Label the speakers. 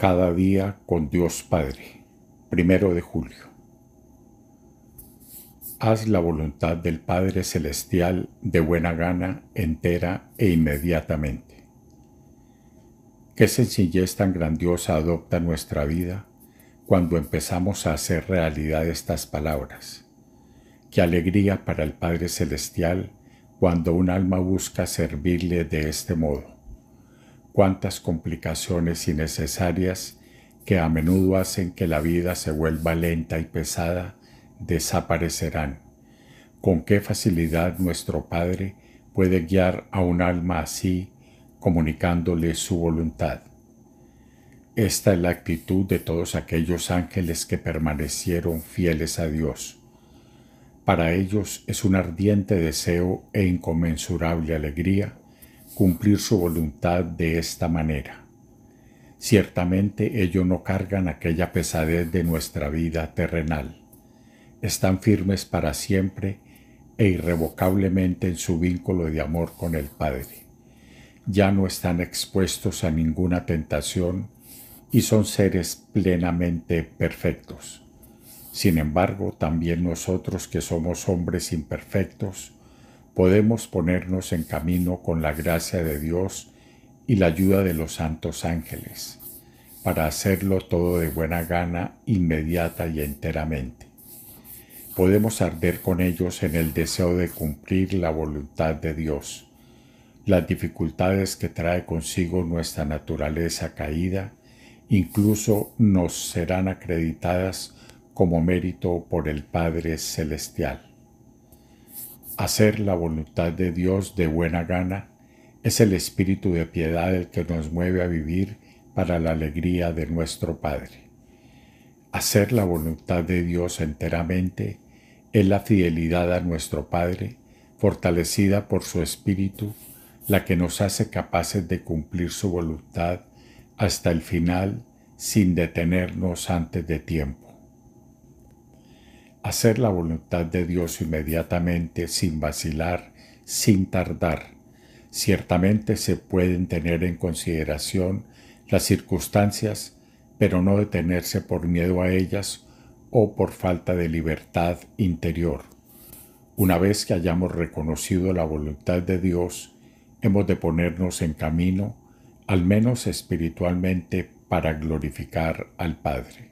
Speaker 1: Cada día con Dios Padre, primero de julio. Haz la voluntad del Padre Celestial de buena gana, entera e inmediatamente. Qué sencillez tan grandiosa adopta nuestra vida cuando empezamos a hacer realidad estas palabras. Qué alegría para el Padre Celestial cuando un alma busca servirle de este modo cuántas complicaciones innecesarias que a menudo hacen que la vida se vuelva lenta y pesada desaparecerán. Con qué facilidad nuestro Padre puede guiar a un alma así, comunicándole su voluntad. Esta es la actitud de todos aquellos ángeles que permanecieron fieles a Dios. Para ellos es un ardiente deseo e inconmensurable alegría cumplir su voluntad de esta manera. Ciertamente ellos no cargan aquella pesadez de nuestra vida terrenal. Están firmes para siempre e irrevocablemente en su vínculo de amor con el Padre. Ya no están expuestos a ninguna tentación y son seres plenamente perfectos. Sin embargo, también nosotros que somos hombres imperfectos, podemos ponernos en camino con la gracia de Dios y la ayuda de los santos ángeles, para hacerlo todo de buena gana, inmediata y enteramente. Podemos arder con ellos en el deseo de cumplir la voluntad de Dios, las dificultades que trae consigo nuestra naturaleza caída, incluso nos serán acreditadas como mérito por el Padre Celestial. Hacer la voluntad de Dios de buena gana es el espíritu de piedad el que nos mueve a vivir para la alegría de nuestro Padre. Hacer la voluntad de Dios enteramente es la fidelidad a nuestro Padre, fortalecida por su espíritu, la que nos hace capaces de cumplir su voluntad hasta el final sin detenernos antes de tiempo hacer la voluntad de Dios inmediatamente, sin vacilar, sin tardar. Ciertamente se pueden tener en consideración las circunstancias, pero no detenerse por miedo a ellas o por falta de libertad interior. Una vez que hayamos reconocido la voluntad de Dios, hemos de ponernos en camino, al menos espiritualmente, para glorificar al Padre.